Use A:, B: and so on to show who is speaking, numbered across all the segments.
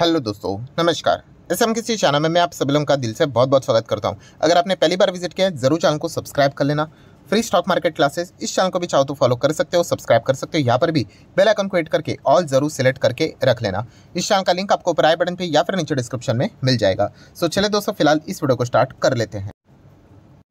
A: hello दोस्तों नमस्कार S हम किसी चैनल में मैं आप सभी लोगों का दिल से बहुत बहुत स्वागत करता हूं अगर आपने पहली बार विजिट किया है जरूर चैनल को सब्सक्राइब कर लेना फ्री स्टॉक मार्केट क्लासेस इस चैनल को भी चाहो तो फॉलो कर सकते हो सब्सक्राइब कर सकते हो यहाँ पर भी बेल आइकन को एड करके ऑल जरूर सेलेक्ट करके रख लेना इस चैनल का लिंक आपको ऊपर बटन पर या फिर नीचे डिस्क्रिप्शन में मिल जाएगा सो चले दोस्तों फिलहाल इस वीडियो को स्टार्ट कर लेते हैं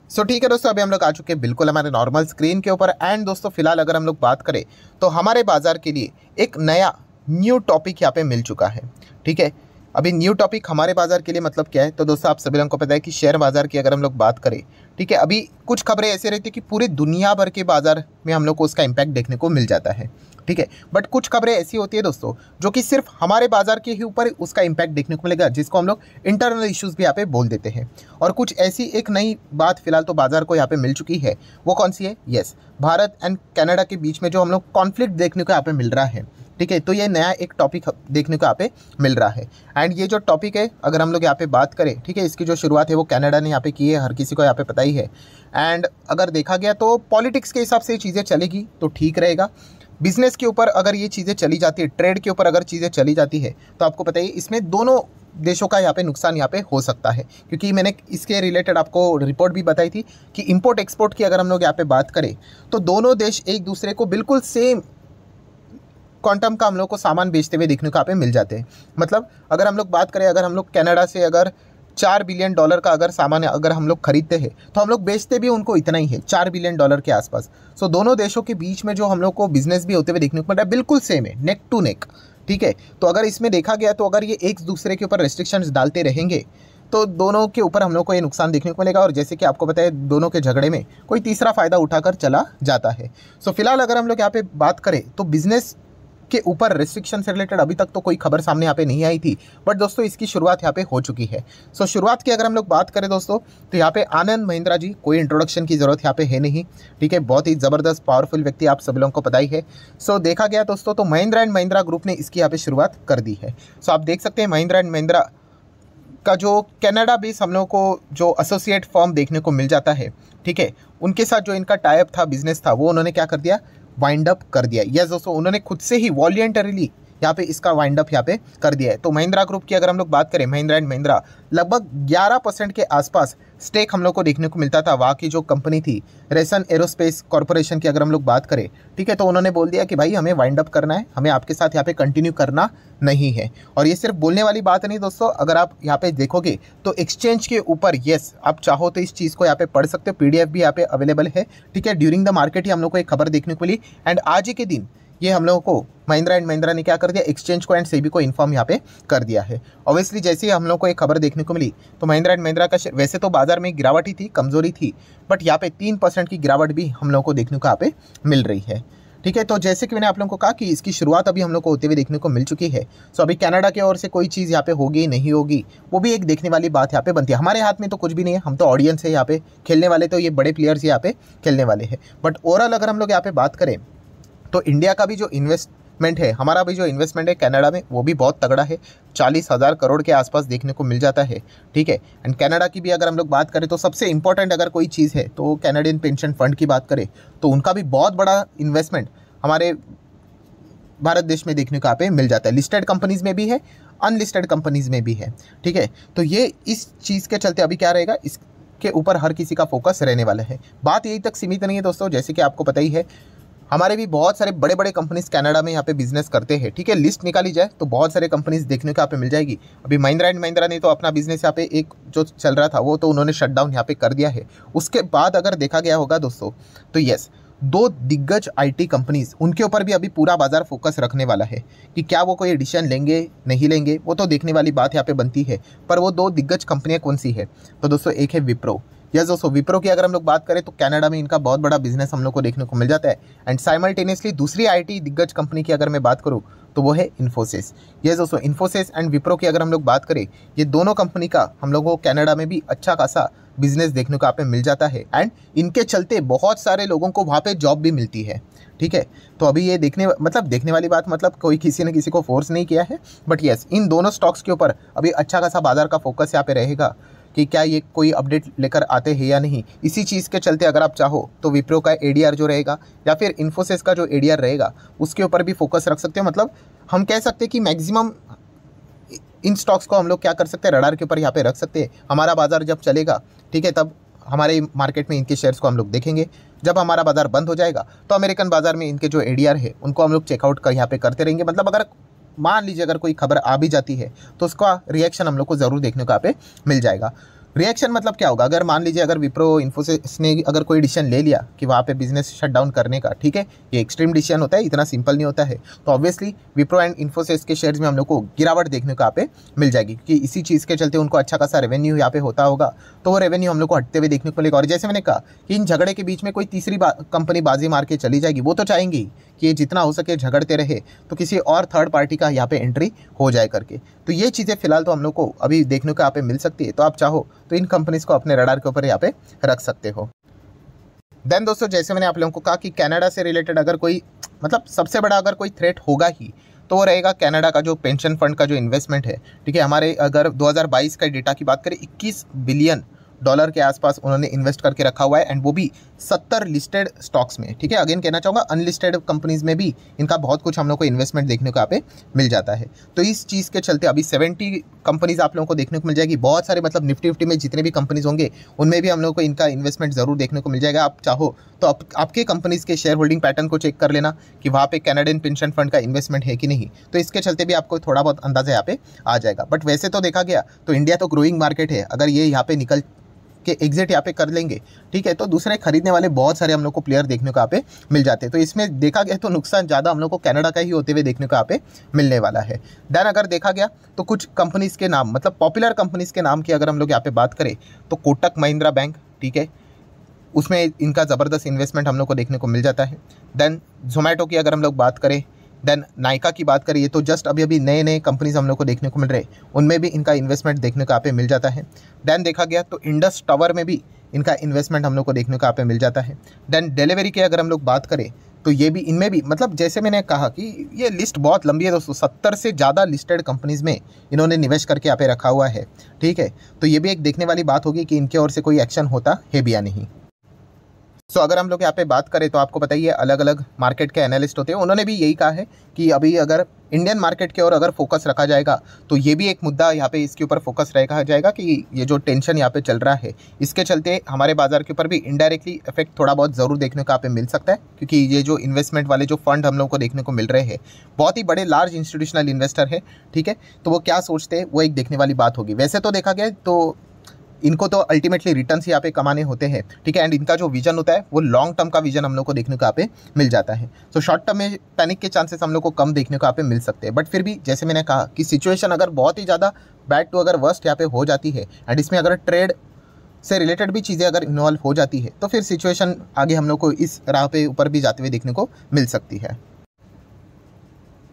A: सो so, ठीक है दोस्तों अभी हम लोग आ चुके हैं बिल्कुल हमारे नॉर्मल स्क्रीन के ऊपर एंड दोस्तों फिलहाल अगर हम लोग बात करें तो हमारे बाजार के लिए एक नया न्यू टॉपिक यहाँ पे मिल चुका है ठीक है अभी न्यू टॉपिक हमारे बाज़ार के लिए मतलब क्या है तो दोस्तों आप सभी लोगों को पता है कि शेयर बाज़ार की अगर हम लोग बात करें ठीक है अभी कुछ खबरें ऐसे रहती है कि पूरे दुनिया भर के बाज़ार में हम लोग को उसका इम्पैक्ट देखने को मिल जाता है ठीक है बट कुछ खबरें ऐसी होती है दोस्तों जो कि सिर्फ हमारे बाज़ार के ही ऊपर उसका इम्पैक्ट देखने को मिलेगा जिसको हम लोग इंटरनल इश्यूज़ भी यहाँ पे बोल देते हैं और कुछ ऐसी एक नई बात फिलहाल तो बाज़ार को यहाँ पे मिल चुकी है वो कौन सी है येस भारत एंड कनाडा के बीच में जो हम लोग कॉन्फ्लिक्ट देखने को यहाँ पे मिल रहा है ठीक है तो ये नया एक टॉपिक देखने को यहाँ पे मिल रहा है एंड ये जो टॉपिक है अगर हम लोग यहाँ पे बात करें ठीक है इसकी जो शुरुआत है वो कनाडा ने यहाँ पे की है हर किसी को यहाँ पे पता ही है एंड अगर देखा गया तो पॉलिटिक्स के हिसाब से चीज़ें चलेगी तो ठीक रहेगा बिजनेस के ऊपर अगर ये चीज़ें चली जाती है ट्रेड के ऊपर अगर चीज़ें चली जाती है तो आपको पता ही इसमें दोनों देशों का यहाँ पे नुकसान यहाँ पे हो सकता है क्योंकि मैंने इसके रिलेटेड आपको रिपोर्ट भी बताई थी कि इंपोर्ट एक्सपोर्ट की अगर हम लोग यहाँ पे बात करें तो दोनों देश एक दूसरे को बिल्कुल सेम क्वांटम का हम लोग को सामान बेचते हुए देखने को यहाँ पे मिल जाते हैं मतलब अगर हम लोग बात करें अगर हम लोग कैनेडा से अगर चार बिलियन डॉलर का अगर सामान अगर हम लोग खरीदते हैं तो हम लोग बेचते भी उनको इतना ही है चार बिलियन डॉलर के आसपास सो so, दोनों देशों के बीच में जो हम लोग को बिजनेस भी होते हुए देखने को मिल रहा है बिल्कुल सेम है नेक टू नेक ठीक है तो अगर इसमें देखा गया तो अगर ये एक दूसरे के ऊपर रेस्ट्रिक्शन डालते रहेंगे तो दोनों के ऊपर हम लोग को ये नुकसान देखने को मिलेगा और जैसे कि आपको बताए दोनों के झगड़े में कोई तीसरा फ़ायदा उठाकर चला जाता है सो so, फिलहाल अगर हम लोग यहाँ पे बात करें तो बिज़नेस के ऊपर रिस्ट्रिक्शन से रिलेटेड अभी तक तो कोई खबर सामने यहाँ पे नहीं आई थी बट दोस्तों इसकी शुरुआत यहाँ पे हो चुकी है सो so, शुरुआत की अगर हम लोग बात करें दोस्तों तो यहाँ पे आनंद महिंद्रा जी कोई इंट्रोडक्शन की ज़रूरत यहाँ पे है नहीं ठीक है बहुत ही ज़बरदस्त पावरफुल व्यक्ति आप सभी लोगों को पता ही है सो so, देखा गया दोस्तों तो महिंद्रा एंड महिंद्रा ग्रुप ने इसकी यहाँ पे शुरुआत कर दी है सो so, आप देख सकते हैं महिंद्रा एंड महिंद्रा का जो कैनेडा बेस हम लोगों को जो एसोसिएट फॉर्म देखने को मिल जाता है ठीक है उनके साथ जो इनका टाइप था बिजनेस था वो उन्होंने क्या कर दिया वाइंड अप कर दिया यस दोस्तों उन्होंने खुद से ही वॉल्टेरली यहाँ पे इसका वाइंड अप यहाँ पे कर दिया है तो महिंद्रा ग्रुप की अगर हम लोग बात करें महिंद्रा एंड महिंद्रा लगभग 11 परसेंट के आसपास स्टेक हम लोग को देखने को मिलता था वहाँ की जो कंपनी थी रेसन एरोस्पेस कॉरपोरेशन की अगर हम लोग बात करें ठीक है तो उन्होंने बोल दिया कि भाई हमें वाइंड अप करना है हमें आपके साथ यहाँ पे कंटिन्यू करना नहीं है और ये सिर्फ बोलने वाली बात नहीं दोस्तों अगर आप यहाँ पे देखोगे तो एक्सचेंज के ऊपर येस आप चाहो तो इस चीज़ को यहाँ पे पढ़ सकते हो पी भी यहाँ पे अवेलेबल है ठीक है ड्यूरिंग द मार्केट ही हम लोग को एक खबर देखने को मिली एंड आज ही के दिन ये हम लोगों को महिंद्रा एंड महिंद्रा ने क्या कर दिया एक्सचेंज को एंड सेबी को इन्फॉर्म यहाँ पे कर दिया है ऑब्वियसली जैसे ही हम लोग को एक खबर देखने को मिली तो महिंद्रा एंड महिंद्रा का वैसे तो बाजार में गिरावट ही थी कमजोरी थी बट यहाँ पे तीन परसेंट की गिरावट भी हम लोगों को देखने को यहाँ पे मिल रही है ठीक है तो जैसे कि मैंने आप लोगों को कहा कि इसकी शुरुआत अभी हम लोग को होते हुए देखने को मिल चुकी है सो अभी कनाडा की ओर से कोई चीज़ यहाँ पे होगी नहीं होगी वो भी एक देखने वाली बात यहाँ पे बनती है हमारे हाथ में तो कुछ भी नहीं है हम तो ऑडियंस है यहाँ पे खेलने वाले तो ये बड़े प्लेयर्स यहाँ पे खेलने वाले हैं बट ओवरऑल अगर हम लोग यहाँ पे बात करें तो इंडिया का भी जो इन्वेस्टमेंट है हमारा भी जो इन्वेस्टमेंट है कनाडा में वो भी बहुत तगड़ा है चालीस हज़ार करोड़ के आसपास देखने को मिल जाता है ठीक है एंड कनाडा की भी अगर हम लोग बात करें तो सबसे इंपॉर्टेंट अगर कोई चीज़ है तो कैनेडियन पेंशन फंड की बात करें तो उनका भी बहुत बड़ा इन्वेस्टमेंट हमारे भारत देश में देखने को आप मिल जाता है लिस्टेड कंपनीज़ में भी है अनलिस्टेड कंपनीज़ में भी है ठीक है तो ये इस चीज़ के चलते अभी क्या रहेगा इसके ऊपर हर किसी का फोकस रहने वाला है बात यही तक सीमित नहीं है दोस्तों जैसे कि आपको पता ही है हमारे भी बहुत सारे बड़े बड़े कंपनीज कनाडा में यहाँ पे बिजनेस करते हैं ठीक है लिस्ट निकाली जाए तो बहुत सारे कंपनीज देखने को यहाँ पे मिल जाएगी अभी महिंद्रा एंड महिंद्रा ने तो अपना बिजनेस यहाँ पे एक जो चल रहा था वो तो उन्होंने शटडाउन यहाँ पे कर दिया है उसके बाद अगर देखा गया होगा दोस्तों तो येस दो दिग्गज आईटी कंपनीज उनके ऊपर भी अभी पूरा बाजार फोकस रखने वाला है कि क्या वो कोई एडिशन लेंगे नहीं लेंगे वो तो देखने वाली बात यहाँ पे बनती है पर वो दो दिग्गज कंपनियाँ कौन सी है तो दोस्तों एक है विप्रो यस दोस्तों विप्रो की अगर हम लोग बात करें तो कनाडा में इनका बहुत बड़ा बिजनेस हम लोग को देखने को मिल जाता है एंड साइमल्टेनियसली दूसरी आईटी दिग्गज कंपनी की अगर मैं बात करूँ तो वो है इन्फोसिस यस दोस्तों इन्फोसिस एंड विप्रो की अगर हम लोग बात करें ये दोनों कंपनी का हम लोगों को कैनेडा में भी अच्छा खासा बिजनेस देखने को आप मिल जाता है एंड इनके चलते बहुत सारे लोगों को वहाँ पे जॉब भी मिलती है ठीक है तो अभी ये देखने मतलब देखने वाली बात मतलब कोई किसी ने किसी को फोर्स नहीं किया है बट येस इन दोनों स्टॉक्स के ऊपर अभी अच्छा खासा बाजार का फोकस यहाँ पे रहेगा कि क्या ये कोई अपडेट लेकर आते हैं या नहीं इसी चीज़ के चलते अगर आप चाहो तो विप्रो का एडीआर जो रहेगा या फिर इन्फोसिस का जो ए रहेगा उसके ऊपर भी फोकस रख सकते हो मतलब हम कह सकते हैं कि मैक्सिमम इन स्टॉक्स को हम लोग क्या कर सकते हैं रडार के ऊपर यहाँ पर रख सकते हैं हमारा बाज़ार जब चलेगा ठीक है तब हमारे मार्केट में इनके शेयर्स को हम लोग देखेंगे जब हमारा बाजार बंद हो जाएगा तो अमेरिकन बाजार में इनके जो एडीआर है उनको हम लोग चेकआउट कर यहाँ पे करते रहेंगे मतलब अगर मान लीजिए अगर कोई खबर आ भी जाती है तो उसका रिएक्शन हम लोग को ज़रूर देखने को यहाँ पे मिल जाएगा रिएक्शन मतलब क्या होगा अगर मान लीजिए अगर विप्रो इन्फोसिस ने अगर कोई डिसीजन ले लिया कि वहाँ पे बिजनेस शट डाउन करने का ठीक है ये एक्सट्रीम डिसीजन होता है इतना सिंपल नहीं होता है तो ऑब्वियसली विप्रो एंड इन्फोसिस के शेयर्स में हम लोग को गिरावट देखने को यहाँ पे मिल जाएगी क्योंकि इसी चीज़ के चलते उनको अच्छा खासा रेवेन्यू यहाँ पे होता होगा तो वो रेवेन्यू हम लोग को हटते हुए देखने को मिलेगा और जैसे मैंने कहा कि इन झगड़े के बीच में कोई तीसरी बा, कंपनी बाजी मार के चली जाएगी वो तो चाहेंगी कि जितना हो सके झगड़ते रहे तो किसी और थर्ड पार्टी का यहाँ पे एंट्री हो जाए करके तो ये चीज़ें फिलहाल तो हम लोग को अभी देखने को यहाँ पे मिल सकती है तो आप चाहो तो इन कंपनीज़ को अपने रडार के ऊपर यहाँ पे रख सकते हो देन दोस्तों जैसे मैंने आप लोगों को कहा कि कैनेडा से रिलेटेड अगर कोई मतलब सबसे बड़ा अगर कोई थ्रेट होगा ही तो वो रहेगा कनाडा का जो पेंशन फंड का जो इन्वेस्टमेंट है ठीक है हमारे अगर 2022 का डेटा की बात करें 21 बिलियन डॉलर के आसपास उन्होंने इन्वेस्ट करके रखा हुआ है एंड वो भी सत्तर लिस्टेड स्टॉक्स में ठीक है अगेन कहना चाहूँगा अनलिस्टेड कंपनीज में भी इनका बहुत कुछ हम लोग को इन्वेस्टमेंट देखने को यहाँ पे मिल जाता है तो इस चीज़ के चलते अभी सेवेंटी कंपनीज आप लोगों को देखने को मिल जाएगी बहुत सारे मतलब निफ्टी निफ्टी में जितने भी कंपनीज होंगे उनमें भी हम लोग को इनका इन्वेस्टमेंट ज़रूर देखने को मिल जाएगा आप चाहो तो आप, आपके कंपनीज के शेयर होल्डिंग पैटर्न को चेक कर लेना कि वहाँ पे कैनेडियन पेंशन फंड का इन्वेस्टमेंट है कि नहीं तो इसके चलते भी आपको थोड़ा बहुत अंदाजा यहाँ पे आ जाएगा बट वैसे तो देखा गया तो इंडिया तो ग्रोइंग मार्केट है अगर ये यहाँ पे निकल के एग्जिट यहाँ पे कर लेंगे ठीक है तो दूसरे खरीदने वाले बहुत सारे हम लोग को प्लेयर देखने को यहाँ पे मिल जाते हैं तो इसमें देखा गया तो नुकसान ज़्यादा हम लोग को कैनेडा का ही होते हुए देखने को यहाँ पे मिलने वाला है देन अगर देखा गया तो कुछ कंपनीज़ के नाम मतलब पॉपुलर कंपनीज़ के नाम की अगर हम लोग यहाँ पे बात करें तो कोटक महिंद्रा बैंक ठीक है उसमें इनका ज़बरदस्त इन्वेस्टमेंट हम लोग को देखने को मिल जाता है देन जोमेटो की अगर हम लोग बात करें देन नायका की बात करिए तो जस्ट अभी अभी नए नए कंपनीज हम लोग को देखने को मिल रहे हैं उनमें भी इनका इन्वेस्टमेंट देखने को आप मिल जाता है देन देखा गया तो इंडस टावर में भी इनका इन्वेस्टमेंट हम लोग को देखने को आप मिल जाता है देन डिलीवरी की अगर हम लोग बात करें तो ये भी इनमें भी मतलब जैसे मैंने कहा कि ये लिस्ट बहुत लंबी है दोस्तों सत्तर से ज़्यादा लिस्टेड कंपनीज़ में इन्होंने निवेश करके यहाँ पे रखा हुआ है ठीक है तो ये भी एक देखने वाली बात होगी कि इनके ओर से कोई एक्शन होता है भी या नहीं सो अगर हम लोग यहाँ पे बात करें तो आपको बताइए अलग अलग मार्केट के एनालिस्ट होते हैं उन्होंने भी यही कहा है कि अभी अगर इंडियन मार्केट के और अगर फोकस रखा जाएगा तो ये भी एक मुद्दा यहाँ पे इसके ऊपर फोकस रखा जाएगा कि ये जो टेंशन यहाँ पे चल रहा है इसके चलते हमारे बाजार के ऊपर भी इनडायरेक्टली इफेक्ट थोड़ा बहुत ज़रूर देखने को आप मिल सकता है क्योंकि ये जो इन्वेस्टमेंट वाले जो फंड हम लोग को देखने को मिल रहे हैं बहुत ही बड़े लार्ज इंस्टीट्यूशनल इन्वेस्टर है ठीक है तो वो क्या सोचते हैं वो एक देखने वाली बात होगी वैसे तो देखा गया तो इनको तो अल्टीमेटली रिटर्न यहाँ पे कमाने होते हैं ठीक है एंड इनका जो विजन होता है वो लॉन्ग टर्म का विजन हम लोग को देखने को यहाँ पे मिल जाता है सो शॉर्ट टर्म में पैनिक के चांसेस हम लोग को कम देखने को यहाँ पे मिल सकते हैं बट फिर भी जैसे मैंने कहा कि सिचुएशन अगर बहुत ही ज़्यादा बैड टू अगर वर्स्ट यहाँ पे हो जाती है एंड इसमें अगर ट्रेड से रिलेटेड भी चीज़ें अगर इन्वॉल्व हो जाती है तो फिर सिचुएशन आगे हम लोग को इस राह पे ऊपर भी जाते हुए देखने को मिल सकती है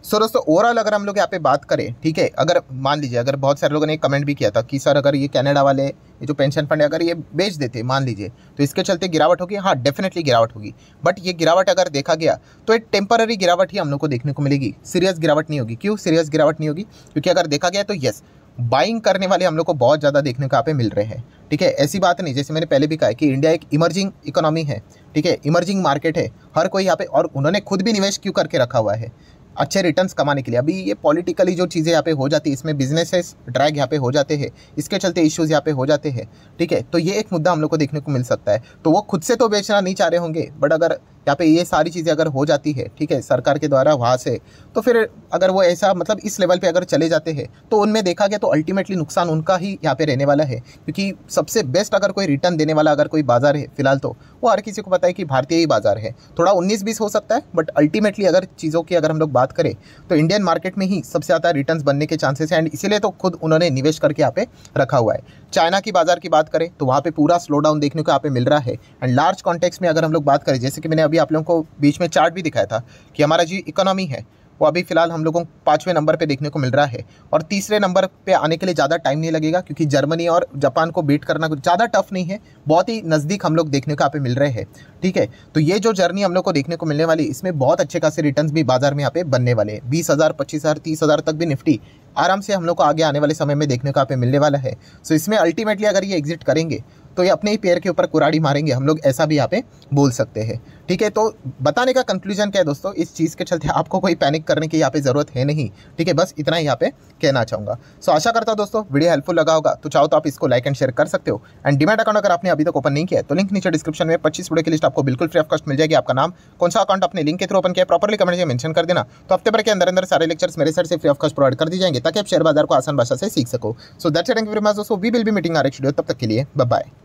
A: सो दोस्तों ओवरऑल अगर हम लोग यहाँ पे बात करें ठीक है अगर मान लीजिए अगर बहुत सारे लोगों ने कमेंट भी किया था कि सर अगर ये कनाडा वाले ये जो पेंशन फंड है अगर ये बेच देते मान लीजिए तो इसके चलते गिरावट होगी हाँ डेफिनेटली गिरावट होगी बट ये गिरावट अगर देखा गया तो एक टेम्पररी गिरावट ही हम लोग को देखने को मिलेगी सीरियस गिरावट नहीं होगी क्यों सीरियस गिरावट नहीं होगी क्योंकि अगर देखा गया तो येस बाइंग करने वाले हम लोग को बहुत ज़्यादा देखने को यहाँ पे मिल रहे हैं ठीक है ऐसी बात नहीं जैसे मैंने पहले भी कहा है कि इंडिया एक इमर्जिंग इकोनॉमी है ठीक है इमर्जिंग मार्केट है हर कोई यहाँ पे और उन्होंने खुद भी निवेश क्यों करके रखा हुआ है अच्छे रिटर्न्स कमाने के लिए अभी ये पॉलिटिकली जो चीज़ें यहाँ पे हो जाती है इसमें बिजनेसेस ड्रैग यहाँ पे हो जाते हैं इसके चलते इश्यूज यहाँ पे हो जाते हैं ठीक है तो ये एक मुद्दा हम लोग को देखने को मिल सकता है तो वो खुद से तो बेचना नहीं चाह रहे होंगे बट अगर यहाँ पे ये सारी चीज़ें अगर हो जाती है ठीक है सरकार के द्वारा वहाँ से तो फिर अगर वो ऐसा मतलब इस लेवल पे अगर चले जाते हैं तो उनमें देखा गया तो अल्टीमेटली नुकसान उनका ही यहाँ पे रहने वाला है क्योंकि सबसे बेस्ट अगर कोई रिटर्न देने वाला अगर कोई बाज़ार है फिलहाल तो वो हर किसी को पता है कि भारतीय ही बाज़ार है थोड़ा उन्नीस बीस हो सकता है बट अल्टीमेटली अगर चीज़ों की अगर हम लोग बात करें तो इंडियन मार्केट में ही सबसे ज़्यादा रिटर्न बनने के चांसेस हैं एंड इसीलिए तो खुद उन्होंने निवेश करके यहाँ पे रखा हुआ है चाइना की बाज़ार की बात करें तो वहाँ पर पूरा स्लो डाउन देखने को यहाँ पे मिल रहा है एंड लार्ज कॉन्टेक्स में अगर हम लोग बात करें जैसे कि मैंने अभी आप लोगों को बीच में चार्ट भी दिखाया था कि हमारा जो इकोनॉमी है वो अभी फिलहाल हम लोगों को पाँचवें नंबर पे देखने को मिल रहा है और तीसरे नंबर पे आने के लिए ज़्यादा टाइम नहीं लगेगा क्योंकि जर्मनी और जापान को बीट करना ज़्यादा टफ नहीं है बहुत ही नज़दीक हम लोग देखने को यहाँ पे मिल रहे हैं ठीक है तो ये जो जर्नी हम लोग को देखने को मिलने वाली इसमें बहुत अच्छे खासे रिटर्न भी बाजार में यहाँ पे बनने वाले हैं बीस हज़ार पच्चीस हज़ार तक भी निफ्टी आराम से हम लोग को आगे आने वाले समय में देखने को यहाँ पे मिलने वाला है सो इसमें अल्टीमेटली अगर ये एग्जिट करेंगे तो ये अपने ही पैर के ऊपर कुराड़ी मारेंगे हम लोग ऐसा भी यहाँ पे बोल सकते हैं ठीक है तो बताने का कंक्लूजन क्या है दोस्तों इस चीज़ के चलते आपको कोई पैनिक करने की यहाँ पे ज़रूरत है नहीं ठीक है बस इतना ही यहाँ पे कहना चाहूँगा सो आशा करता हूँ दोस्तों वीडियो हेल्पफुल लगा होगा तो चाहो तो आप इसको लाइक एंड शेयर कर सकते हो एंड डिमेट अकाउंट अगर आपने अभी तक ओपन नहीं किया है तो लिंक नीचे डिस्क्रिप्शन में पच्चीस वीडियो की लिस्ट आपको बिल्कुल फ्री ऑफ कॉस्ट मिल जाएगी आपका नाम कौन सा अकाउंट अपने लिंक के थ्रू ओपन किया प्रॉपरली कमेंट में मैंशन कर देना तो हफ्ते भर के अंदर अंदर सारे लेक्चर्स मेरे सर से फ्री ऑफ कॉस्ट प्रोवाइड कर दी जाएंगे ताकि आप शेयर बाजार को आसान भाषा से सीख सको so that's thank you very much दोस्तों वी विल भी मीटिंग आर एक्स तब तक के लिए बाय